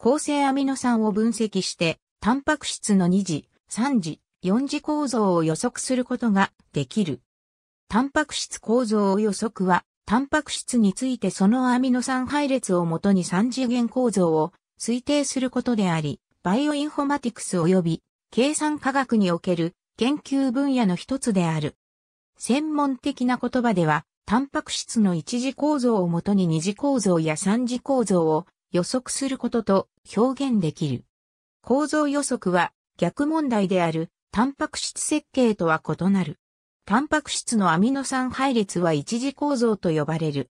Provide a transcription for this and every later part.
構成アミノ酸を分析して、タンパク質の2次、3次、4次構造を予測することができる。タンパク質構造予測は、タンパク質についてそのアミノ酸配列をもとに3次元構造を推定することであり、バイオインフォマティクス及び計算科学における研究分野の一つである。専門的な言葉では、タンパク質の一次構造をもとに二次構造や三次構造を予測することと表現できる。構造予測は逆問題であるタンパク質設計とは異なる。タンパク質のアミノ酸配列は一次構造と呼ばれる。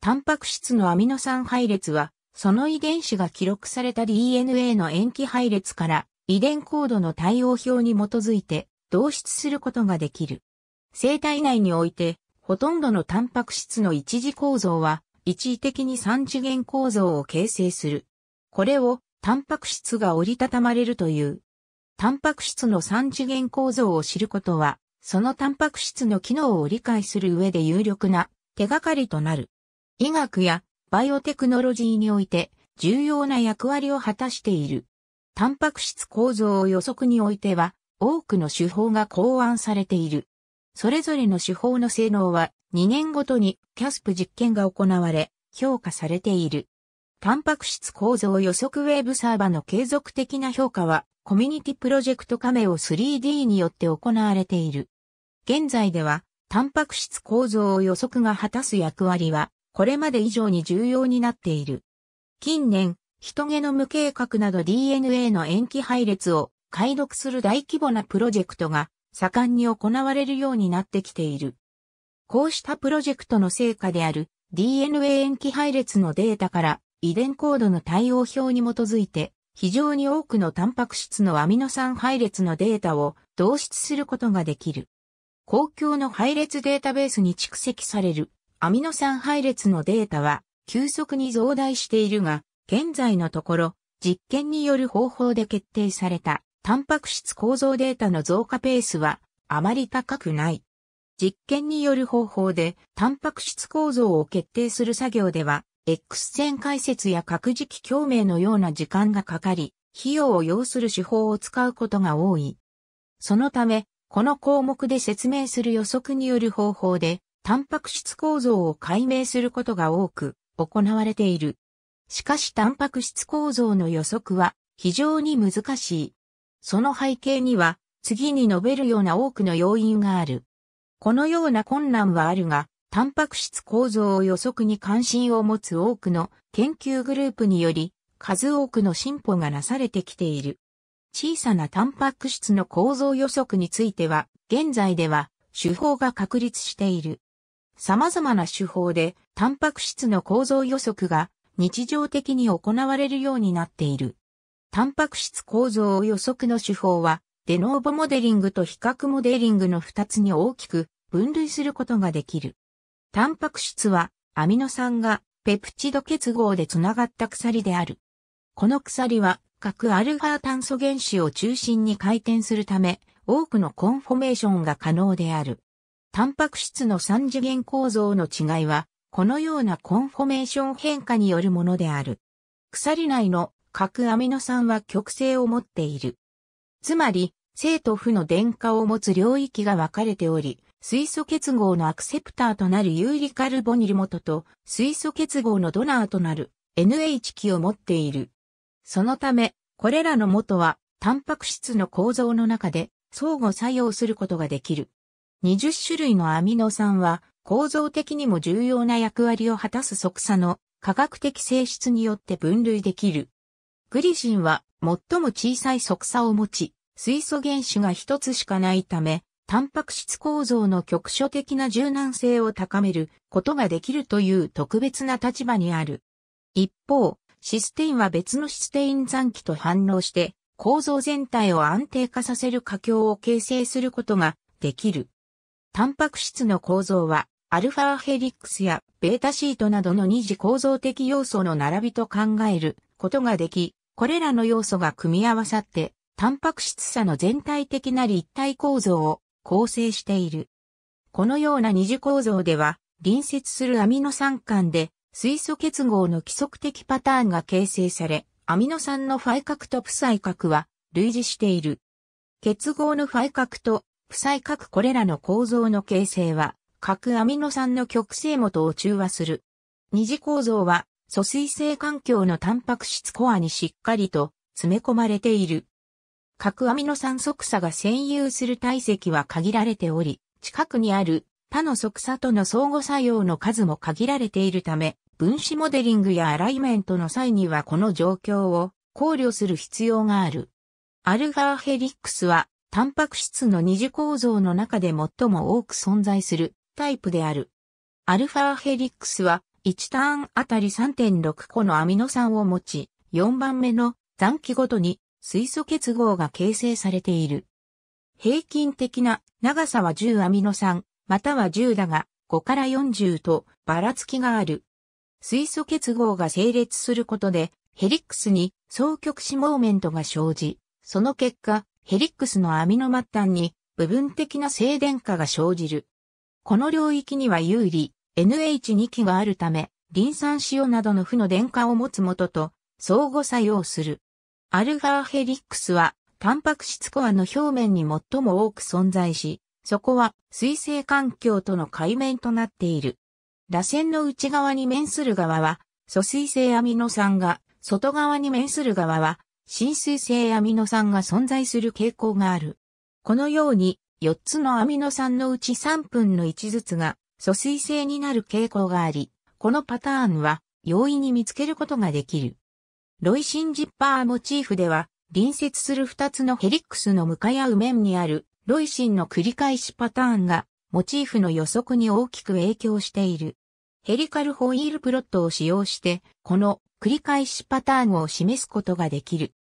タンパク質のアミノ酸配列は、その遺伝子が記録された DNA の塩基配列から遺伝コードの対応表に基づいて導出することができる。生体内において、ほとんどのタンパク質の一次構造は一時的に三次元構造を形成する。これをタンパク質が折りたたまれるという。タンパク質の三次元構造を知ることは、そのタンパク質の機能を理解する上で有力な手がかりとなる。医学やバイオテクノロジーにおいて重要な役割を果たしている。タンパク質構造を予測においては、多くの手法が考案されている。それぞれの手法の性能は2年ごとにキャスプ実験が行われ、評価されている。タンパク質構造予測ウェブサーバの継続的な評価は、コミュニティプロジェクトカメオ 3D によって行われている。現在では、タンパク質構造を予測が果たす役割は、これまで以上に重要になっている。近年、人ゲノム計画など DNA の延期配列を解読する大規模なプロジェクトが盛んに行われるようになってきている。こうしたプロジェクトの成果である DNA 塩基配列のデータから遺伝コードの対応表に基づいて非常に多くのタンパク質のアミノ酸配列のデータを導出することができる。公共の配列データベースに蓄積されるアミノ酸配列のデータは急速に増大しているが、現在のところ実験による方法で決定されたタンパク質構造データの増加ペースはあまり高くない。実験による方法で、タンパク質構造を決定する作業では、X 線解説や核磁気共鳴のような時間がかかり、費用を要する手法を使うことが多い。そのため、この項目で説明する予測による方法で、タンパク質構造を解明することが多く行われている。しかしタンパク質構造の予測は非常に難しい。その背景には次に述べるような多くの要因がある。このような困難はあるが、タンパク質構造を予測に関心を持つ多くの研究グループにより、数多くの進歩がなされてきている。小さなタンパク質の構造予測については、現在では手法が確立している。様々な手法で、タンパク質の構造予測が日常的に行われるようになっている。タンパク質構造を予測の手法は、デノーボモデリングと比較モデリングの2つに大きく分類することができる。タンパク質はアミノ酸がペプチド結合でつながった鎖である。この鎖は各アルファ炭素原子を中心に回転するため、多くのコンフォメーションが可能である。タンパク質の三次元構造の違いは、このようなコンフォメーション変化によるものである。鎖内の各アミノ酸は極性を持っている。つまり、正と負の電荷を持つ領域が分かれており、水素結合のアクセプターとなる有リカルボニル元と水素結合のドナーとなる NH 基を持っている。そのため、これらの元はタンパク質の構造の中で相互作用することができる。20種類のアミノ酸は構造的にも重要な役割を果たす即座の科学的性質によって分類できる。グリシンは最も小さい即座を持ち、水素原子が一つしかないため、タンパク質構造の局所的な柔軟性を高めることができるという特別な立場にある。一方、システインは別のシステイン残機と反応して構造全体を安定化させる過強を形成することができる。タンパク質の構造はアルファヘリックスやベータシートなどの二次構造的要素の並びと考えることができ、これらの要素が組み合わさって、タンパク質差の全体的な立体構造を構成している。このような二次構造では、隣接するアミノ酸間で水素結合の規則的パターンが形成され、アミノ酸のファイ核とプサイ核は類似している。結合のファイ核とプサイ核これらの構造の形成は、各アミノ酸の極性元を中和する。二次構造は、疎水性環境のタンパク質コアにしっかりと詰め込まれている。核アミノ酸即鎖が占有する体積は限られており、近くにある他の即鎖との相互作用の数も限られているため、分子モデリングやアライメントの際にはこの状況を考慮する必要がある。アルファヘリックスは、タンパク質の二次構造の中で最も多く存在するタイプである。アルファヘリックスは、1ターンあたり3.6個のアミノ酸を持ち、4番目の残機ごとに水素結合が形成されている。平均的な長さは10アミノ酸、または10だが、5から40とばらつきがある。水素結合が整列することで、ヘリックスに双極子モーメントが生じ、その結果、ヘリックスのアミノ末端に部分的な静電化が生じる。この領域には有利、NH2 基があるため、リン酸塩などの負の電荷を持つ元と相互作用する。アルガーヘリックスは、タンパク質コアの表面に最も多く存在し、そこは水性環境との海面となっている。螺旋の内側に面する側は、疎水性アミノ酸が、外側に面する側は、浸水性アミノ酸が存在する傾向がある。このように、4つのアミノ酸のうち3分の1ずつが、疎水性になる傾向があり、このパターンは、容易に見つけることができる。ロイシンジッパーモチーフでは、隣接する2つのヘリックスの向かい合う面にある、ロイシンの繰り返しパターンが、モチーフの予測に大きく影響している。ヘリカルホイールプロットを使用して、この繰り返しパターンを示すことができる。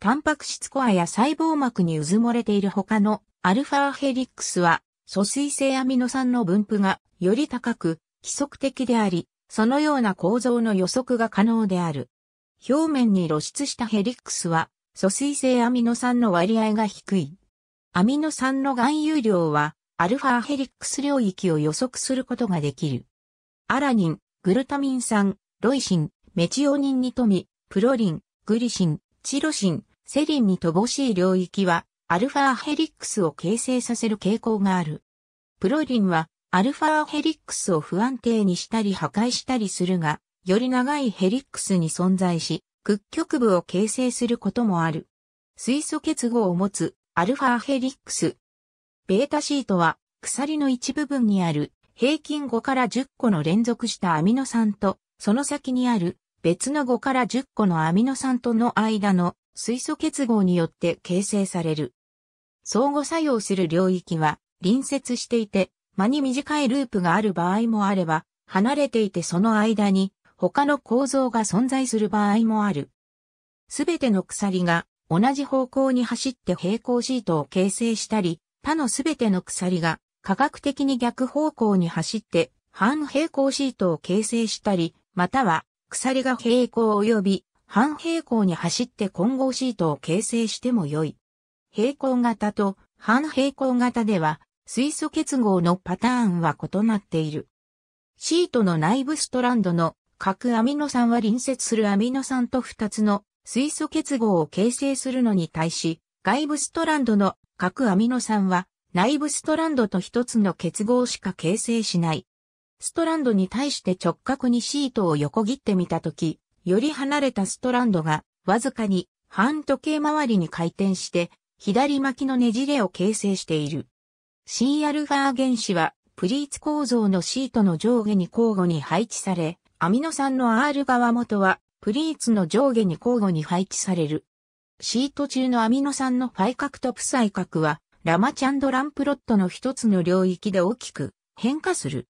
タンパク質コアや細胞膜に渦漏もれている他のアルファヘリックスは、疎水性アミノ酸の分布がより高く、規則的であり、そのような構造の予測が可能である。表面に露出したヘリックスは、疎水性アミノ酸の割合が低い。アミノ酸の含有量は、アルファヘリックス領域を予測することができる。アラニン、グルタミン酸、ロイシン、メチオニンに富み、プロリン、グリシン、チロシン、セリンに乏しい領域は、アルファヘリックスを形成させる傾向がある。プロリンは、アルファヘリックスを不安定にしたり破壊したりするが、より長いヘリックスに存在し、屈曲部を形成することもある。水素結合を持つアルファヘリックス。ベータシートは鎖の一部分にある平均5から10個の連続したアミノ酸と、その先にある別の5から10個のアミノ酸との間の水素結合によって形成される。相互作用する領域は隣接していて、間に短いループがある場合もあれば、離れていてその間に他の構造が存在する場合もある。すべての鎖が同じ方向に走って平行シートを形成したり、他のすべての鎖が科学的に逆方向に走って半平行シートを形成したり、または鎖が平行及び半平行に走って混合シートを形成してもよい。平行型と半平行型では水素結合のパターンは異なっている。シートの内部ストランドの各アミノ酸は隣接するアミノ酸と2つの水素結合を形成するのに対し、外部ストランドの各アミノ酸は内部ストランドと1つの結合しか形成しない。ストランドに対して直角にシートを横切ってみたとき、より離れたストランドがわずかに半時計回りに回転して左巻きのねじれを形成している。Cα 原子はプリーツ構造のシートの上下に交互に配置され、アミノ酸の R 側元は、プリーツの上下に交互に配置される。シート中のアミノ酸のファイ角とプサイ角は、ラマチャンドランプロットの一つの領域で大きく変化する。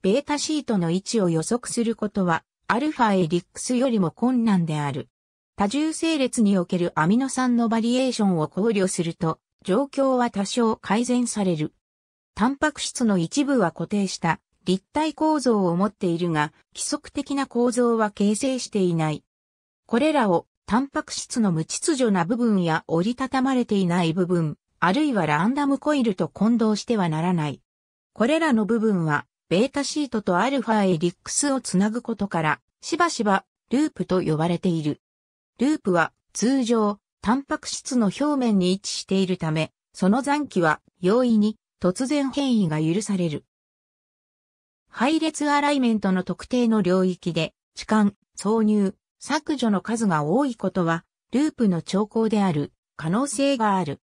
ベータシートの位置を予測することは、アルファエリックスよりも困難である。多重整列におけるアミノ酸のバリエーションを考慮すると、状況は多少改善される。タンパク質の一部は固定した立体構造を持っているが、規則的な構造は形成していない。これらを、タンパク質の無秩序な部分や折りたたまれていない部分、あるいはランダムコイルと混同してはならない。これらの部分は、ベータシートとアルファエリックスをつなぐことから、しばしば、ループと呼ばれている。ループは、通常、タンパク質の表面に位置しているため、その残機は容易に突然変異が許される。配列アライメントの特定の領域で、置換、挿入、削除の数が多いことは、ループの兆候である可能性がある。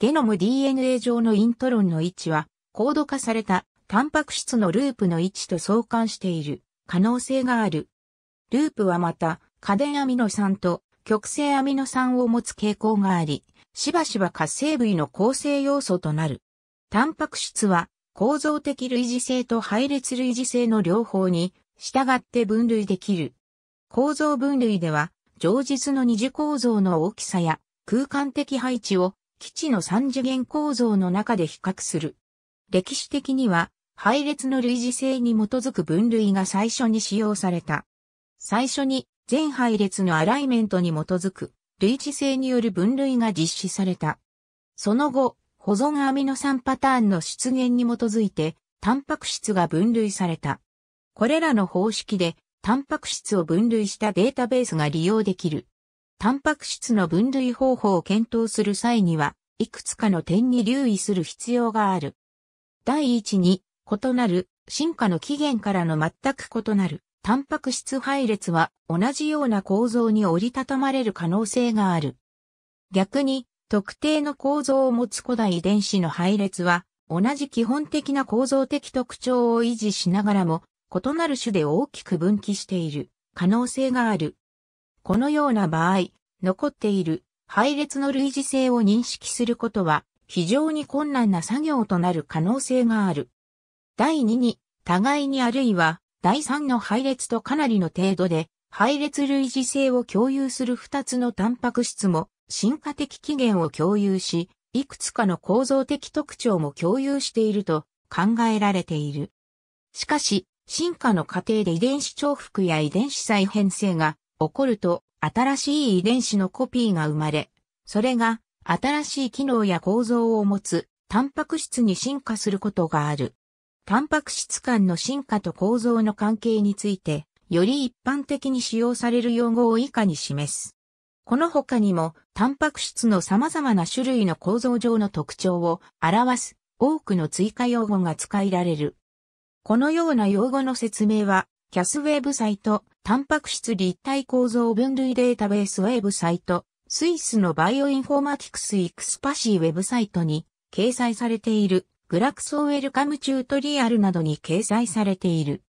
ゲノム DNA 上のイントロンの位置は、高度化されたタンパク質のループの位置と相関している可能性がある。ループはまた、過電アミノ酸と極性アミノ酸を持つ傾向があり、しばしば活性部位の構成要素となる。タンパク質は構造的類似性と配列類似性の両方に、従って分類できる。構造分類では、常実の二次構造の大きさや空間的配置を基地の三次元構造の中で比較する。歴史的には、配列の類似性に基づく分類が最初に使用された。最初に全配列のアライメントに基づく類似性による分類が実施された。その後、保存アミノ酸パターンの出現に基づいて、タンパク質が分類された。これらの方式で、タンパク質を分類したデータベースが利用できる。タンパク質の分類方法を検討する際には、いくつかの点に留意する必要がある。第一に、異なる、進化の起源からの全く異なる、タンパク質配列は同じような構造に折りたたまれる可能性がある。逆に、特定の構造を持つ古代遺伝子の配列は、同じ基本的な構造的特徴を維持しながらも、異なる種で大きく分岐している可能性がある。このような場合、残っている配列の類似性を認識することは非常に困難な作業となる可能性がある。第2に、互いにあるいは第3の配列とかなりの程度で配列類似性を共有する2つのタンパク質も進化的起源を共有し、いくつかの構造的特徴も共有していると考えられている。しかし、進化の過程で遺伝子重複や遺伝子再編成が起こると、新しい遺伝子のコピーが生まれ、それが新しい機能や構造を持つタンパク質に進化することがある。タンパク質間の進化と構造の関係について、より一般的に使用される用語を以下に示す。この他にも、タンパク質の様々な種類の構造上の特徴を表す多くの追加用語が使いられる。このような用語の説明は、キャスウェブサイト、タンパク質立体構造分類データベースウェブサイト、スイスのバイオインフォーマティクスイクスパシーウェブサイトに掲載されているグラクソウェルカムチュートリアルなどに掲載されている。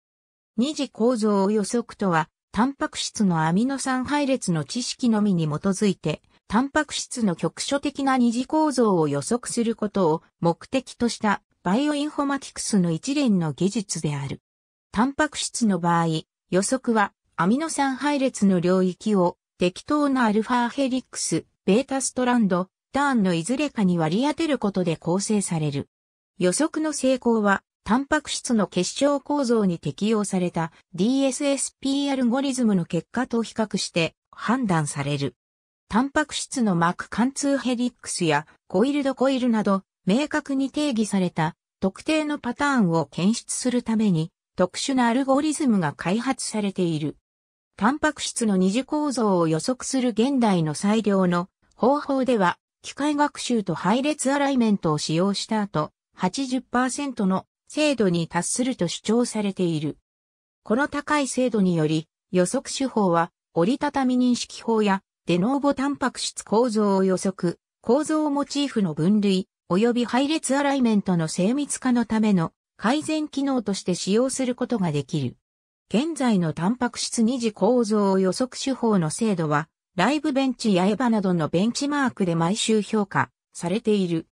二次構造を予測とは、タンパク質のアミノ酸配列の知識のみに基づいて、タンパク質の局所的な二次構造を予測することを目的としたバイオインフォマティクスの一連の技術である。タンパク質の場合、予測はアミノ酸配列の領域を適当なアルファヘリックス、ベータストランド、ターンのいずれかに割り当てることで構成される。予測の成功はタンパク質の結晶構造に適用された DSSP アルゴリズムの結果と比較して判断される。タンパク質の膜貫通ヘリックスやコイルドコイルなど明確に定義された特定のパターンを検出するために特殊なアルゴリズムが開発されている。タンパク質の二次構造を予測する現代の最良の方法では機械学習と配列アライメントを使用した後、80%の精度に達すると主張されている。この高い精度により、予測手法は折りたたみ認識法やデノーボタンパク質構造を予測、構造モチーフの分類、及び配列アライメントの精密化のための改善機能として使用することができる。現在のタンパク質二次構造予測手法の精度は、ライブベンチやエヴァなどのベンチマークで毎週評価されている。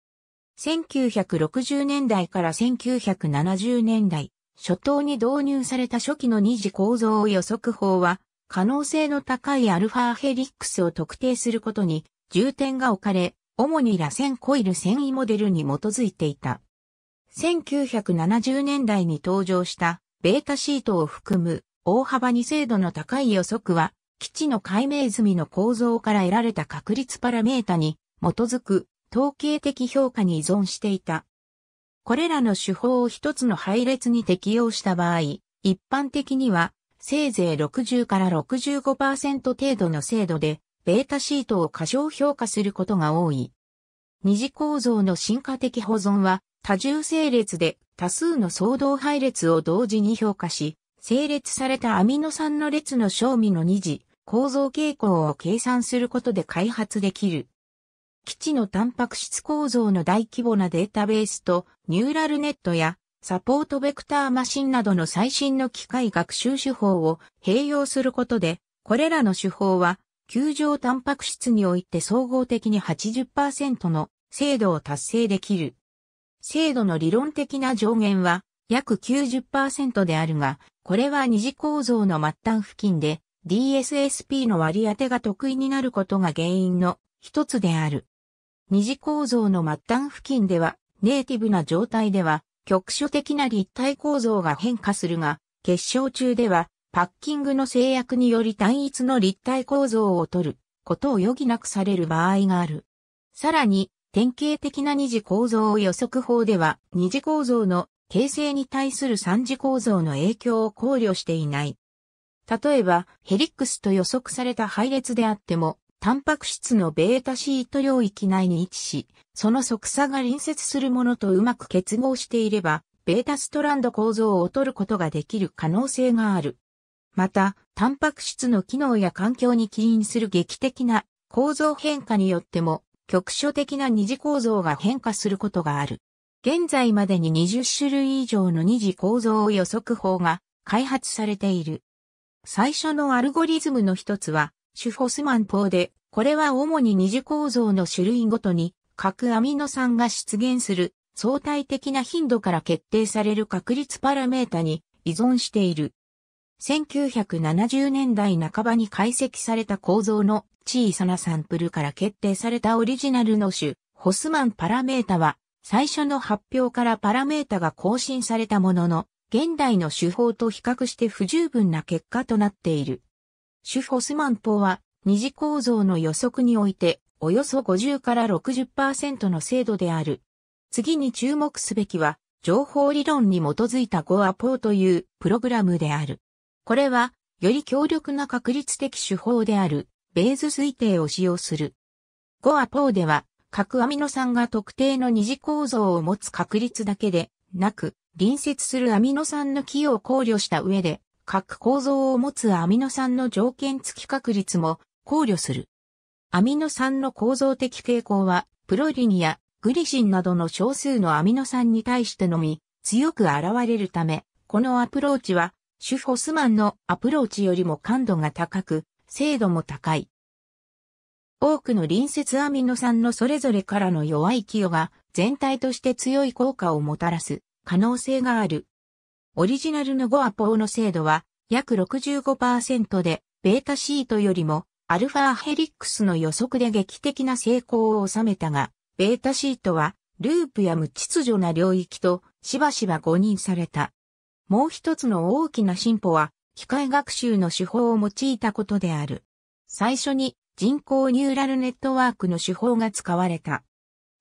1960年代から1970年代、初頭に導入された初期の二次構造予測法は、可能性の高いアルファヘリックスを特定することに重点が置かれ、主に螺旋コイル繊維モデルに基づいていた。1970年代に登場したベータシートを含む大幅に精度の高い予測は基地の解明済みの構造から得られた確率パラメータに基づく統計的評価に依存していた。これらの手法を一つの配列に適用した場合、一般的には、せいぜい60から65%程度の精度で、ベータシートを過小評価することが多い。二次構造の進化的保存は、多重整列で多数の相同配列を同時に評価し、整列されたアミノ酸の列の正味の二次構造傾向を計算することで開発できる。基地のタンパク質構造の大規模なデータベースとニューラルネットやサポートベクターマシンなどの最新の機械学習手法を併用することで、これらの手法は、球状タンパク質において総合的に80%の精度を達成できる。精度の理論的な上限は約90%であるが、これは二次構造の末端付近で DSSP の割り当てが得意になることが原因の一つである。二次構造の末端付近では、ネイティブな状態では、局所的な立体構造が変化するが、結晶中では、パッキングの制約により単一の立体構造を取ることを余儀なくされる場合がある。さらに、典型的な二次構造を予測法では、二次構造の形成に対する三次構造の影響を考慮していない。例えば、ヘリックスと予測された配列であっても、タンパク質のベータシート領域内に位置し、その側差が隣接するものとうまく結合していれば、ベータストランド構造を取ることができる可能性がある。また、タンパク質の機能や環境に起因する劇的な構造変化によっても、局所的な二次構造が変化することがある。現在までに20種類以上の二次構造を予測法が開発されている。最初のアルゴリズムの一つは、主フォスマン法で、これは主に二次構造の種類ごとに、核アミノ酸が出現する相対的な頻度から決定される確率パラメータに依存している。1970年代半ばに解析された構造の小さなサンプルから決定されたオリジナルの種、ホスマンパラメータは、最初の発表からパラメータが更新されたものの、現代の手法と比較して不十分な結果となっている。主フォスマン法は二次構造の予測においておよそ50から60%の精度である。次に注目すべきは情報理論に基づいたゴアポーというプログラムである。これはより強力な確率的手法であるベーズ推定を使用する。ゴアポーでは各アミノ酸が特定の二次構造を持つ確率だけでなく隣接するアミノ酸の寄与を考慮した上で各構造を持つアミノ酸の条件付き確率も考慮する。アミノ酸の構造的傾向は、プロリニやグリシンなどの少数のアミノ酸に対してのみ強く現れるため、このアプローチは、シュフォスマンのアプローチよりも感度が高く、精度も高い。多くの隣接アミノ酸のそれぞれからの弱い寄与が全体として強い効果をもたらす可能性がある。オリジナルの5アポーの精度は約65%で、ベータシートよりもアルファヘリックスの予測で劇的な成功を収めたが、ベータシートはループや無秩序な領域としばしば誤認された。もう一つの大きな進歩は、機械学習の手法を用いたことである。最初に人工ニューラルネットワークの手法が使われた。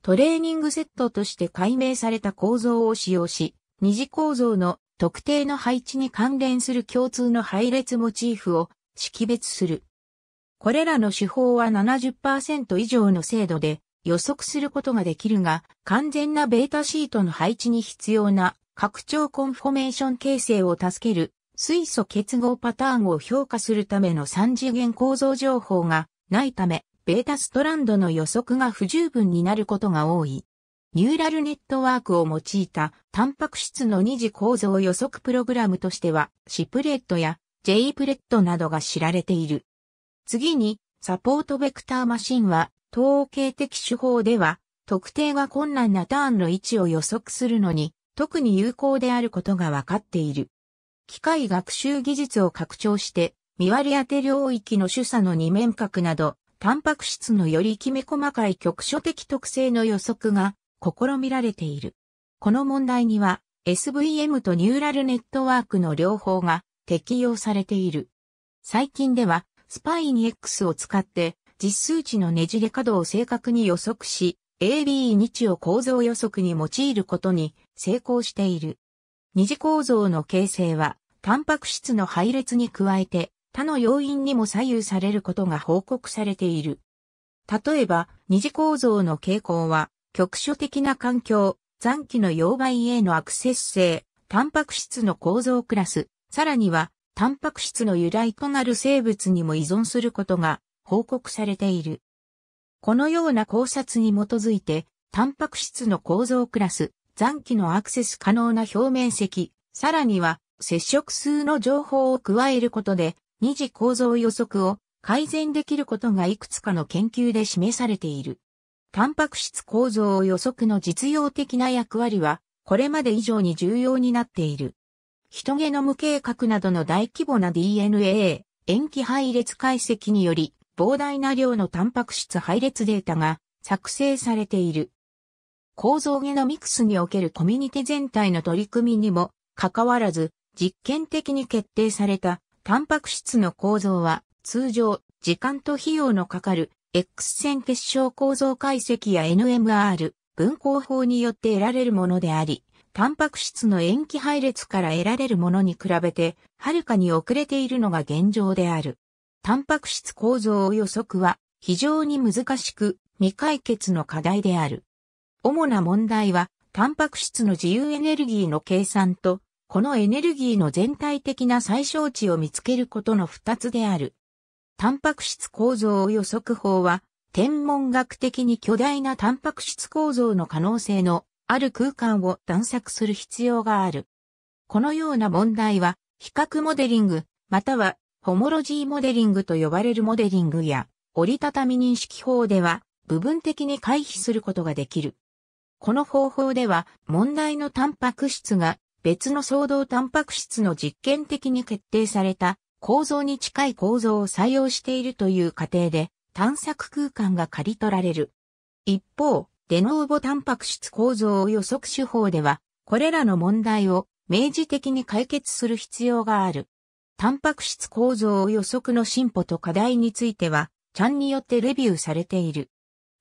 トレーニングセットとして解明された構造を使用し、二次構造の特定の配置に関連する共通の配列モチーフを識別する。これらの手法は70%以上の精度で予測することができるが、完全なベータシートの配置に必要な拡張コンフォメーション形成を助ける水素結合パターンを評価するための3次元構造情報がないため、ベータストランドの予測が不十分になることが多い。ニューラルネットワークを用いたタンパク質の二次構造予測プログラムとしては、シプレットや J プレットなどが知られている。次に、サポートベクターマシンは、統計的手法では、特定が困難なターンの位置を予測するのに、特に有効であることが分かっている。機械学習技術を拡張して、見割り当て領域の主査の二面角など、タンパク質のよりきめ細かい局所的特性の予測が試みられている。この問題には SVM とニューラルネットワークの両方が適用されている。最近ではスパイに X を使って実数値のねじれ角を正確に予測し AB 日を構造予測に用いることに成功している。二次構造の形成はタンパク質の配列に加えて他の要因にも左右されることが報告されている。例えば、二次構造の傾向は、局所的な環境、残機の溶媒へのアクセス性、タンパク質の構造クラス、さらには、タンパク質の由来となる生物にも依存することが報告されている。このような考察に基づいて、タンパク質の構造クラス、残機のアクセス可能な表面積、さらには接触数の情報を加えることで、二次構造予測を改善できることがいくつかの研究で示されている。タンパク質構造を予測の実用的な役割は、これまで以上に重要になっている。ヒトゲノム計画などの大規模な DNA、塩基配列解析により、膨大な量のタンパク質配列データが作成されている。構造ゲノミクスにおけるコミュニティ全体の取り組みにも、かかわらず、実験的に決定されたタンパク質の構造は、通常、時間と費用のかかる X 線結晶構造解析や NMR、分光法によって得られるものであり、タンパク質の塩基配列から得られるものに比べて、はるかに遅れているのが現状である。タンパク質構造予測は非常に難しく、未解決の課題である。主な問題は、タンパク質の自由エネルギーの計算と、このエネルギーの全体的な最小値を見つけることの二つである。タンパク質構造を予測法は、天文学的に巨大なタンパク質構造の可能性のある空間を探索する必要がある。このような問題は、比較モデリング、または、ホモロジーモデリングと呼ばれるモデリングや、折りたたみ認識法では、部分的に回避することができる。この方法では、問題のタンパク質が別の相動タンパク質の実験的に決定された構造に近い構造を採用しているという過程で探索空間が刈り取られる。一方、デノーボタンパク質構造を予測手法では、これらの問題を明示的に解決する必要がある。タンパク質構造を予測の進歩と課題については、ちゃんによってレビューされている。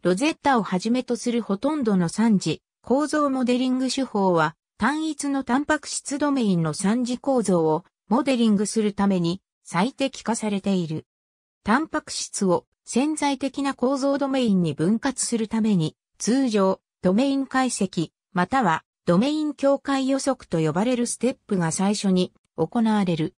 ロゼッタをはじめとするほとんどの3次構造モデリング手法は単一のタンパク質ドメインの3次構造をモデリングするために最適化されている。タンパク質を潜在的な構造ドメインに分割するために、通常、ドメイン解析、またはドメイン境界予測と呼ばれるステップが最初に行われる。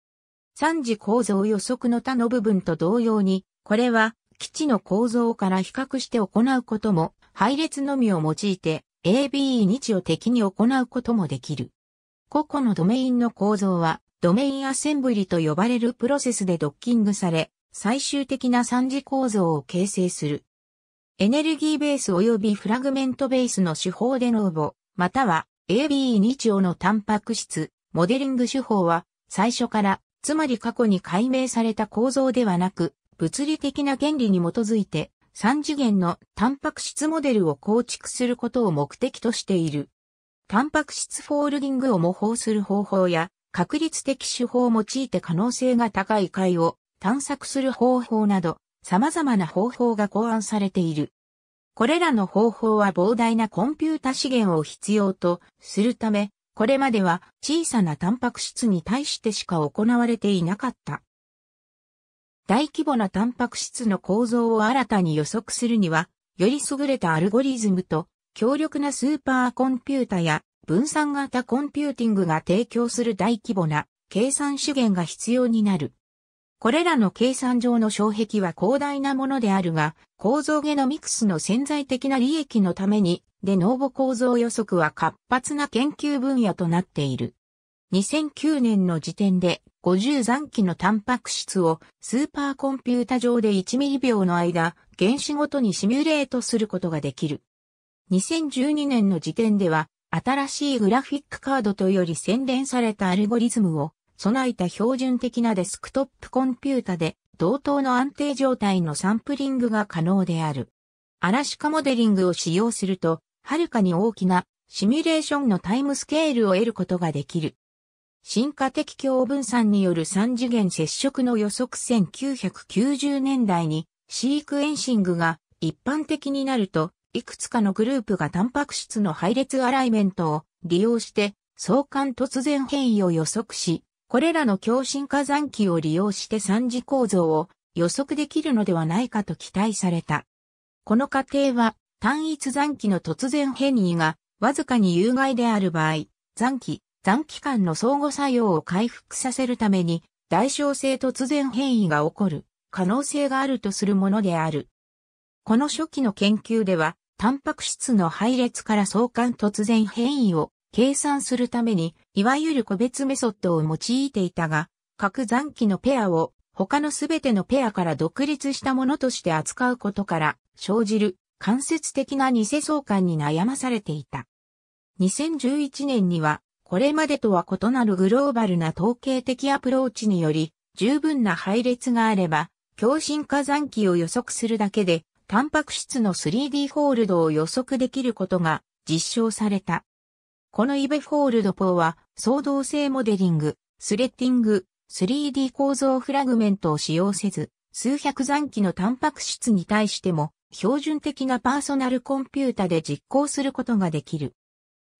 三次構造予測の他の部分と同様に、これは基地の構造から比較して行うことも、配列のみを用いて ABE 日を的に行うこともできる。個々のドメインの構造はドメインアセンブリと呼ばれるプロセスでドッキングされ、最終的な三次構造を形成する。エネルギーベース及びフラグメントベースの手法でノーボ、または AB2 丁のタンパク質、モデリング手法は、最初から、つまり過去に解明された構造ではなく、物理的な原理に基づいて、三次元のタンパク質モデルを構築することを目的としている。タンパク質フォールディングを模倣する方法や、確率的手法を用いて可能性が高い解を探索する方法など、様々な方法が考案されている。これらの方法は膨大なコンピュータ資源を必要とするため、これまでは小さなタンパク質に対してしか行われていなかった。大規模なタンパク質の構造を新たに予測するには、より優れたアルゴリズムと強力なスーパーコンピュータや分散型コンピューティングが提供する大規模な計算資源が必要になる。これらの計算上の障壁は広大なものであるが、構造ゲノミクスの潜在的な利益のために、でノーボ構造予測は活発な研究分野となっている。2009年の時点で50残機のタンパク質をスーパーコンピュータ上で1ミリ秒の間原子ごとにシミュレートすることができる。2012年の時点では新しいグラフィックカードとより洗練されたアルゴリズムを備えた標準的なデスクトップコンピュータで同等の安定状態のサンプリングが可能である。アラシカモデリングを使用すると、はるかに大きなシミュレーションのタイムスケールを得ることができる。進化的共分散による三次元接触の予測1990年代にシークエンシングが一般的になるといくつかのグループがタンパク質の配列アライメントを利用して相関突然変異を予測し、これらの共振火山期を利用して三次構造を予測できるのではないかと期待された。この過程は単一残機の突然変異がわずかに有害である場合、残機、残機間の相互作用を回復させるために代償性突然変異が起こる可能性があるとするものである。この初期の研究ではタンパク質の配列から相関突然変異を計算するために、いわゆる個別メソッドを用いていたが、各残機のペアを他のすべてのペアから独立したものとして扱うことから生じる間接的な偽相関に悩まされていた。2011年にはこれまでとは異なるグローバルな統計的アプローチにより十分な配列があれば共振化残機を予測するだけでタンパク質の 3D ホールドを予測できることが実証された。このイベフォールドポーは、相動性モデリング、スレッティング、3D 構造フラグメントを使用せず、数百残機のタンパク質に対しても、標準的なパーソナルコンピュータで実行することができる。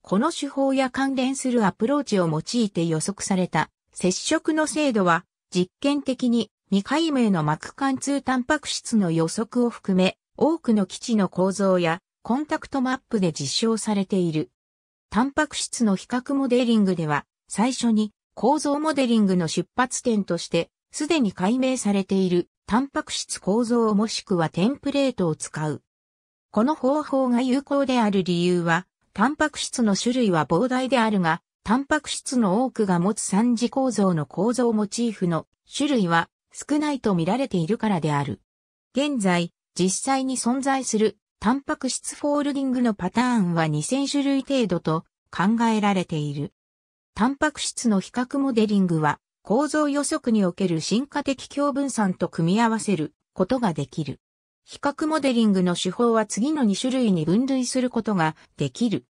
この手法や関連するアプローチを用いて予測された接触の精度は実験的に未解明の膜貫通タンパク質の予測を含め多くの基地の構造やコンタクトマップで実証されている。タンパク質の比較モデリングでは、最初に構造モデリングの出発点として、すでに解明されているタンパク質構造もしくはテンプレートを使う。この方法が有効である理由は、タンパク質の種類は膨大であるが、タンパク質の多くが持つ三次構造の構造モチーフの種類は少ないと見られているからである。現在、実際に存在するタンパク質フォールディングのパターンは2000種類程度と考えられている。タンパク質の比較モデリングは構造予測における進化的共分散と組み合わせることができる。比較モデリングの手法は次の2種類に分類することができる。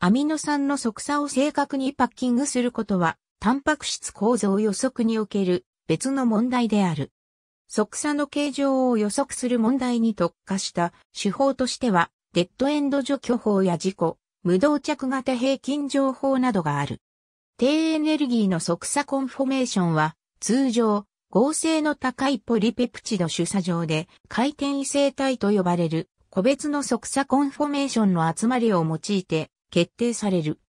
アミノ酸の即差を正確にパッキングすることは、タンパク質構造予測における別の問題である。即座の形状を予測する問題に特化した手法としては、デッドエンド除去法や事故、無動着型平均情報などがある。低エネルギーの即座コンフォメーションは、通常、合成の高いポリペプチド主査上で、回転異性体と呼ばれる、個別の即座コンフォメーションの集まりを用いて、決定される。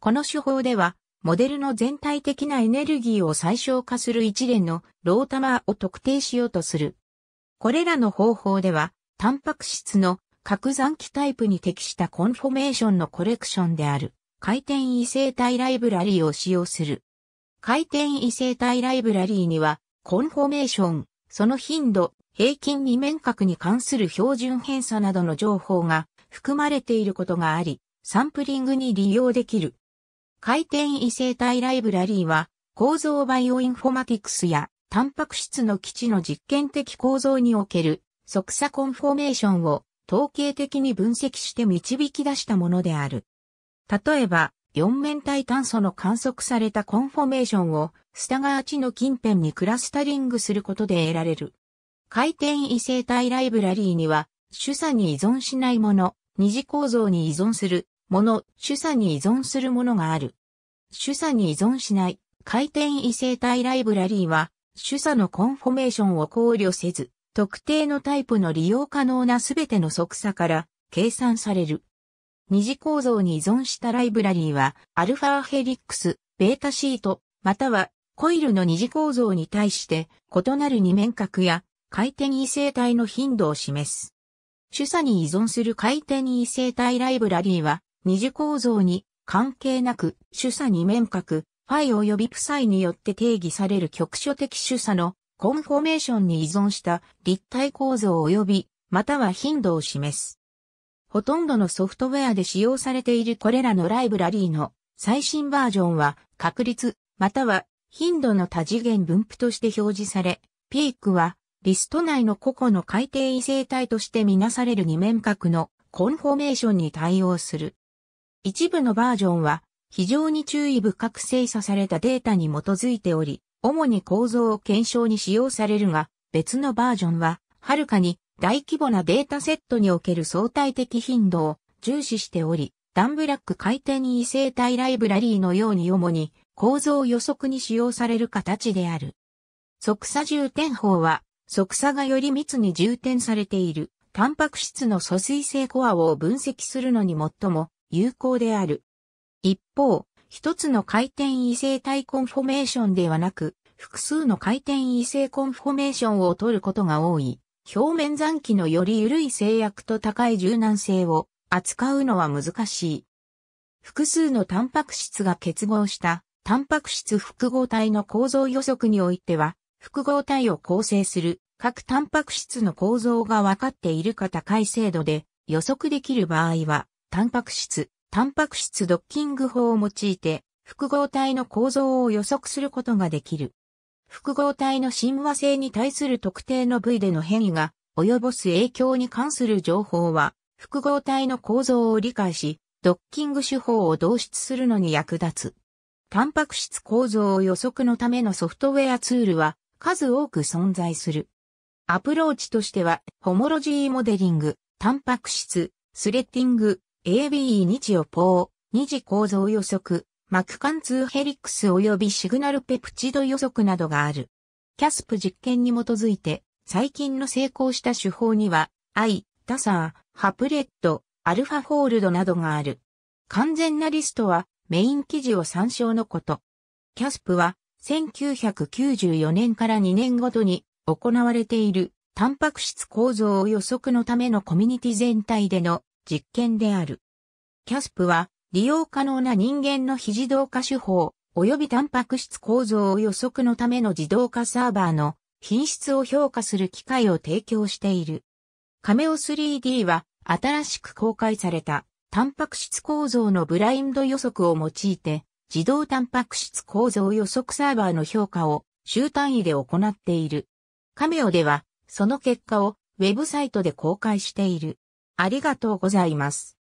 この手法では、モデルの全体的なエネルギーを最小化する一連のロータマーを特定しようとする。これらの方法では、タンパク質の核残機タイプに適したコンフォメーションのコレクションである、回転異性体ライブラリーを使用する。回転異性体ライブラリーには、コンフォメーション、その頻度、平均二面角に関する標準偏差などの情報が含まれていることがあり、サンプリングに利用できる。回転異性体ライブラリーは、構造バイオインフォマティクスや、タンパク質の基地の実験的構造における、即座コンフォメーションを、統計的に分析して導き出したものである。例えば、四面体炭素の観測されたコンフォメーションを、スタガーチの近辺にクラスタリングすることで得られる。回転異性体ライブラリーには、主査に依存しないもの、二次構造に依存するもの、主査に依存するものがある。主査に依存しない回転異性体ライブラリーは、主査のコンフォメーションを考慮せず、特定のタイプの利用可能なすべての即差から計算される。二次構造に依存したライブラリーは、アルファヘリックス、ベータシート、またはコイルの二次構造に対して異なる二面角や回転異性体の頻度を示す。主査に依存する回転異性体ライブラリーは、二次構造に関係なく主査に面角、ファイ及びプサイによって定義される局所的主査のコンフォメーションに依存した立体構造及びまたは頻度を示す。ほとんどのソフトウェアで使用されているこれらのライブラリーの最新バージョンは確率または頻度の多次元分布として表示され、ピークはリスト内の個々の改定異性体としてみなされる二面角のコンフォメーションに対応する。一部のバージョンは非常に注意深く精査されたデータに基づいており、主に構造を検証に使用されるが、別のバージョンは、はるかに大規模なデータセットにおける相対的頻度を重視しており、ダンブラック回転異性体ライブラリーのように主に構造予測に使用される形である。即差重点法は、即差がより密に充填されている、タンパク質の疎水性コアを分析するのに最も有効である。一方、一つの回転異性体コンフォメーションではなく、複数の回転異性コンフォメーションを取ることが多い。表面残機のより緩い制約と高い柔軟性を扱うのは難しい。複数のタンパク質が結合したタンパク質複合体の構造予測においては、複合体を構成する各タンパク質の構造が分かっているか高い精度で予測できる場合は、タンパク質、タンパク質ドッキング法を用いて、複合体の構造を予測することができる。複合体の親和性に対する特定の部位での変異が及ぼす影響に関する情報は、複合体の構造を理解し、ドッキング手法を導出するのに役立つ。タンパク質構造を予測のためのソフトウェアツールは数多く存在する。アプローチとしては、ホモロジーモデリング、タンパク質、スレッティング、ABE 日ポー、二次構造予測、膜貫通ヘリックス及びシグナルペプチド予測などがある。キャスプ実験に基づいて、最近の成功した手法には、I、タサー、ハプレット、アルファホールドなどがある。完全なリストはメイン記事を参照のこと。キャスプは1994年から2年ごとに行われているタンパク質構造を予測のためのコミュニティ全体での実験である。キャスプは、利用可能な人間の非自動化手法、及びタンパク質構造を予測のための自動化サーバーの品質を評価する機械を提供している。カメオ 3D は新しく公開されたタンパク質構造のブラインド予測を用いて自動タンパク質構造予測サーバーの評価を週単位で行っている。カメオではその結果をウェブサイトで公開している。ありがとうございます。